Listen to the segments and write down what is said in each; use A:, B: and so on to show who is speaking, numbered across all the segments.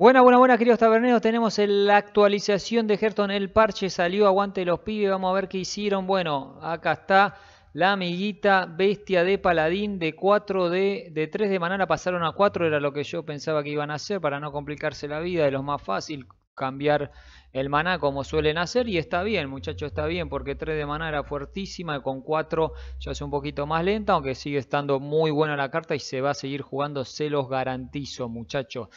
A: Buena, buena, buena, queridos taberneros. Tenemos la actualización de Gerton, El parche salió, aguante los pibes. Vamos a ver qué hicieron. Bueno, acá está la amiguita bestia de paladín de 4 de, de 3 de maná. pasaron a 4. Era lo que yo pensaba que iban a hacer para no complicarse la vida. De los más fácil cambiar el maná como suelen hacer y está bien muchachos está bien porque 3 de maná era fuertísima y con 4 ya es un poquito más lenta aunque sigue estando muy buena la carta y se va a seguir jugando se los garantizo muchachos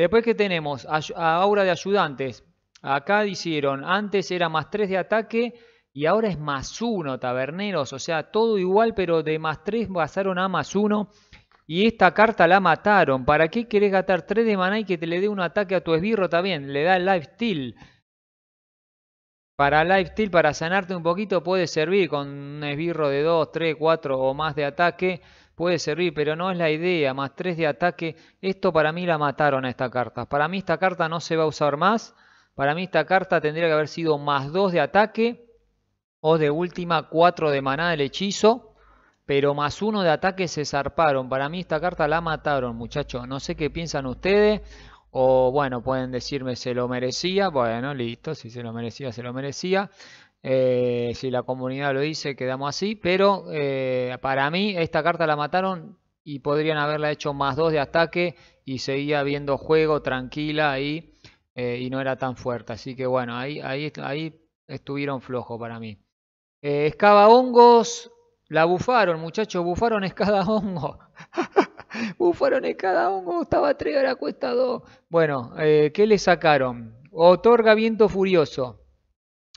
A: Después que tenemos a, Aura de ayudantes. Acá dijeron, antes era más 3 de ataque y ahora es más 1, taberneros. O sea, todo igual, pero de más 3 pasaron a más 1. Y esta carta la mataron. ¿Para qué querés gastar 3 de maná y que te le dé un ataque a tu esbirro también? Le da el lifesteal. Para lifesteal, para sanarte un poquito, puede servir con un esbirro de 2, 3, 4 o más de ataque puede servir, pero no es la idea, más 3 de ataque, esto para mí la mataron a esta carta, para mí esta carta no se va a usar más, para mí esta carta tendría que haber sido más 2 de ataque, o de última 4 de maná del hechizo, pero más 1 de ataque se zarparon, para mí esta carta la mataron muchachos, no sé qué piensan ustedes, o bueno, pueden decirme se lo merecía. Bueno, listo, si se lo merecía, se lo merecía. Eh, si la comunidad lo dice, quedamos así. Pero eh, para mí esta carta la mataron y podrían haberla hecho más dos de ataque y seguía viendo juego tranquila ahí eh, y no era tan fuerte. Así que bueno, ahí, ahí, ahí estuvieron flojos para mí. escava hongos, la bufaron, muchachos, bufaron escada hongo. en cada uno estaba tres, ahora cuesta dos. Bueno, eh, ¿qué le sacaron? Otorga viento furioso.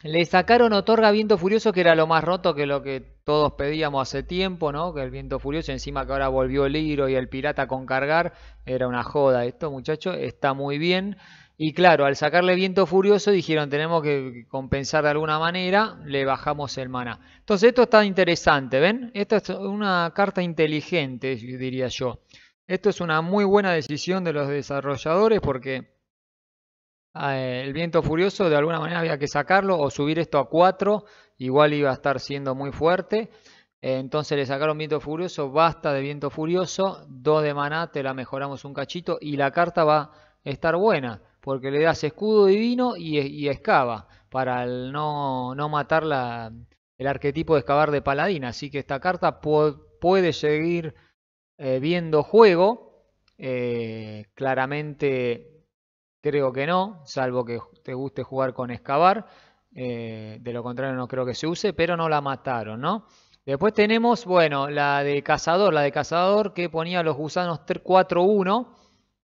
A: Le sacaron Otorga Viento Furioso, que era lo más roto que lo que todos pedíamos hace tiempo, ¿no? Que el Viento Furioso, encima que ahora volvió el hilo y el Pirata con cargar, era una joda. Esto, muchachos, está muy bien. Y claro, al sacarle viento furioso dijeron tenemos que compensar de alguna manera, le bajamos el maná. Entonces esto está interesante, ¿ven? Esto es una carta inteligente, diría yo. Esto es una muy buena decisión de los desarrolladores porque eh, el viento furioso de alguna manera había que sacarlo o subir esto a 4, igual iba a estar siendo muy fuerte. Eh, entonces le sacaron viento furioso, basta de viento furioso, 2 de maná, te la mejoramos un cachito y la carta va a estar buena porque le das escudo divino y, y excava para no, no matar el arquetipo de excavar de paladina. Así que esta carta puede seguir eh, viendo juego. Eh, claramente creo que no, salvo que te guste jugar con excavar. Eh, de lo contrario no creo que se use, pero no la mataron, ¿no? Después tenemos, bueno, la de cazador, la de cazador que ponía los gusanos 4-1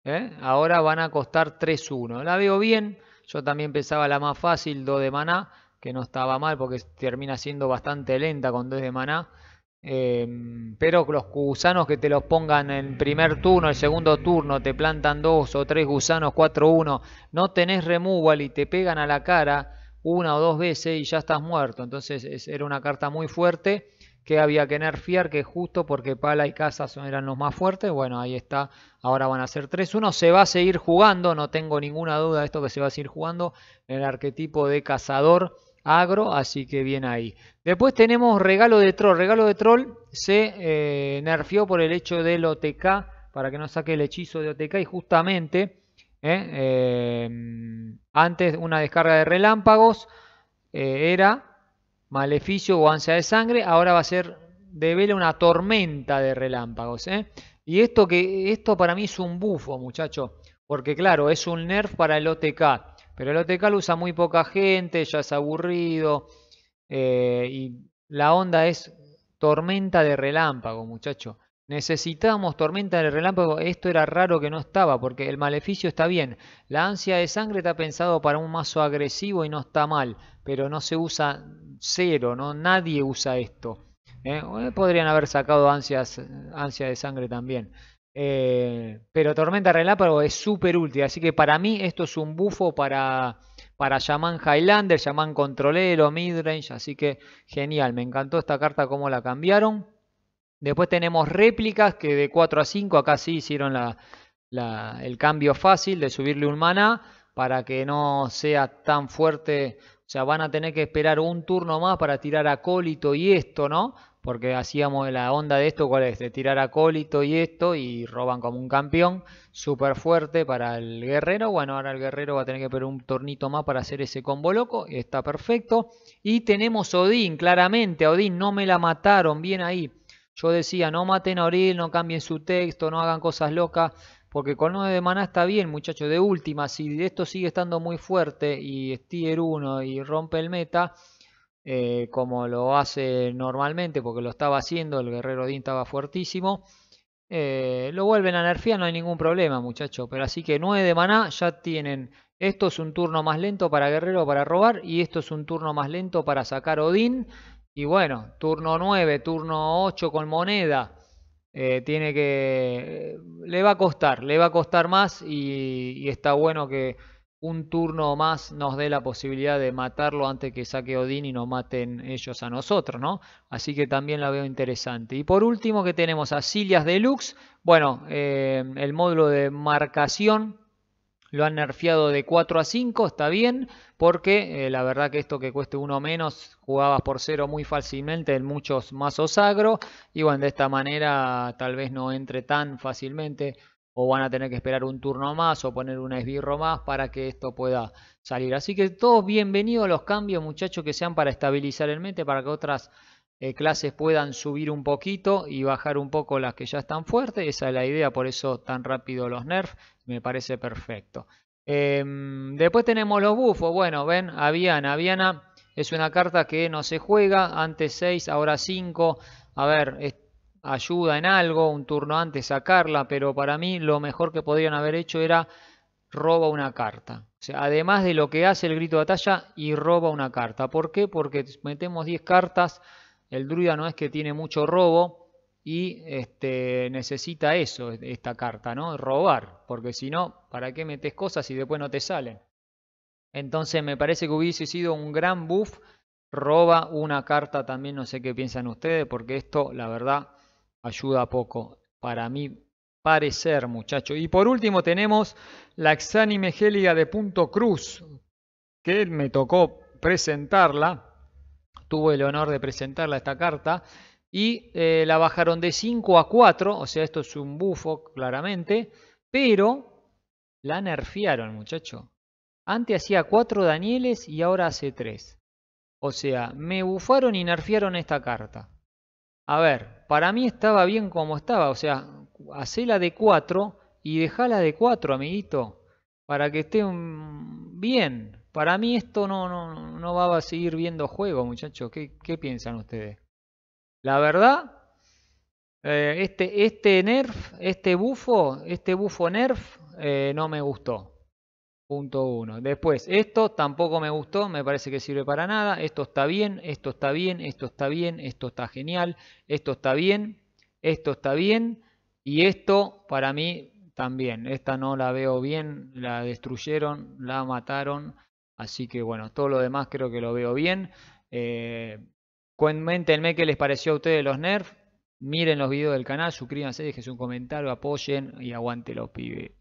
A: ¿eh? Ahora van a costar 3-1. La veo bien. Yo también pensaba la más fácil, 2 de maná, que no estaba mal porque termina siendo bastante lenta con 2 de maná. Em, pero los gusanos que te los pongan en primer turno, el segundo turno, te plantan 2 o 3 gusanos, 4-1, no tenés removal y te pegan a la cara una o dos veces y ya estás muerto. Entonces era una carta muy fuerte que había que nerfear, que justo porque Pala y Casa eran los más fuertes. Bueno, ahí está, ahora van a ser 3-1. Se va a seguir jugando, no tengo ninguna duda de esto que se va a seguir jugando, el arquetipo de cazador agro, así que bien ahí. Después tenemos regalo de troll. Regalo de troll se eh, nerfeó por el hecho del OTK, para que no saque el hechizo de OTK y justamente... Eh, eh, antes una descarga de relámpagos eh, era maleficio o ansia de sangre, ahora va a ser de vela una tormenta de relámpagos. ¿eh? Y esto que esto para mí es un bufo, muchacho, porque claro, es un nerf para el OTK, pero el OTK lo usa muy poca gente, ya es aburrido, eh, y la onda es tormenta de relámpago, muchacho necesitamos tormenta del relámpago, esto era raro que no estaba, porque el maleficio está bien. La ansia de sangre está pensado para un mazo agresivo y no está mal, pero no se usa cero, no nadie usa esto. ¿eh? Eh, podrían haber sacado ansia de sangre también. Eh, pero tormenta relámpago es súper útil, así que para mí esto es un bufo para, para Shaman Highlander, Shaman Controlero, Midrange, así que genial, me encantó esta carta, como la cambiaron. Después tenemos réplicas que de 4 a 5, acá sí hicieron el cambio fácil de subirle un maná para que no sea tan fuerte. O sea, van a tener que esperar un turno más para tirar acólito y esto, ¿no? Porque hacíamos la onda de esto, ¿cuál es? De tirar acólito y esto y roban como un campeón. Súper fuerte para el guerrero. Bueno, ahora el guerrero va a tener que esperar un tornito más para hacer ese combo loco. Está perfecto. Y tenemos Odín, claramente. Odín no me la mataron. Bien ahí. Yo decía, no maten a Oril, no cambien su texto, no hagan cosas locas, porque con 9 de maná está bien, muchachos, de última, si esto sigue estando muy fuerte y es tier 1 y rompe el meta, eh, como lo hace normalmente, porque lo estaba haciendo, el guerrero Odín estaba fuertísimo, eh, lo vuelven a nerfear, no hay ningún problema, muchachos. Pero así que 9 de maná ya tienen. Esto es un turno más lento para Guerrero para robar. Y esto es un turno más lento para sacar Odín. Y bueno, turno 9, turno 8 con moneda. Eh, tiene que. Le va a costar, le va a costar más y, está bueno que un turno más nos dé la posibilidad de matarlo antes que saque Odín y nos maten ellos a nosotros, ¿no? Así que también la veo interesante. Y por último, que tenemos a de Deluxe. Bueno, eh, el módulo de marcación lo han nerfeado de 4 a 5, está bien, porque eh, la verdad que esto que cueste uno menos, jugabas por cero muy fácilmente en muchos mazos agro, y bueno, de esta manera tal vez no entre tan fácilmente, o van a tener que esperar un turno más, o poner un esbirro más para que esto pueda salir. Así que todos bienvenidos a los cambios, muchachos, que sean para estabilizar el mente, para que otras... Eh, clases puedan subir un poquito y bajar un poco las que ya están fuertes. Esa es la idea, por eso tan rápido los nerfs. Me parece perfecto. Em, después tenemos los bufos. Bueno, ven, Aviana. Aviana es una carta que no se juega. Antes 6, ahora 5. A ver, ayuda en algo. Un turno antes sacarla. Pero para mí lo mejor que podrían haber hecho era roba una carta. O sea, además de lo que hace el grito de batalla y roba una carta. ¿Por qué? Porque metemos 10 cartas. El druida no es que tiene mucho robo y este, necesita eso, e-, esta carta, ¿no? Robar, porque si no, ¿para qué metes cosas y después no te salen? Entonces me parece que hubiese sido un gran buff. Roba una carta también, no sé qué piensan ustedes, porque esto, la verdad, ayuda poco. Para mí, parecer, muchachos. Y por último tenemos la Exánime gélida de Punto Cruz, que me tocó presentarla. Tuve el honor de presentarla esta carta y eh, la bajaron de 5 a 4, o sea, esto es un bufo claramente, pero la nerfearon, muchacho. Antes hacía 4 Danieles y ahora hace 3. O sea, me bufaron y nerfearon esta carta. A ver, para mí estaba bien como estaba, o sea, hacela de 4 y dejala de 4, amiguito, para que esté bien. Para mí esto no, no, no va a seguir viendo juego, muchachos. ¿Qué piensan ustedes? La verdad, eh, este, este nerf, este bufo, este bufo nerf eh, no me gustó. Punto uno. Después, esto tampoco me gustó, me parece que sirve para nada. Esto está bien, esto está bien, esto está bien, esto está genial, esto está bien, esto está bien. Y esto para mí también. Esta no la veo bien, la destruyeron, la mataron. Así que bueno, todo lo demás creo que lo veo bien. Eh, Coméntenme qué les pareció a ustedes los nerfs. Miren los videos del canal, suscríbanse, dejen un comentario, apoyen y aguante los pibes.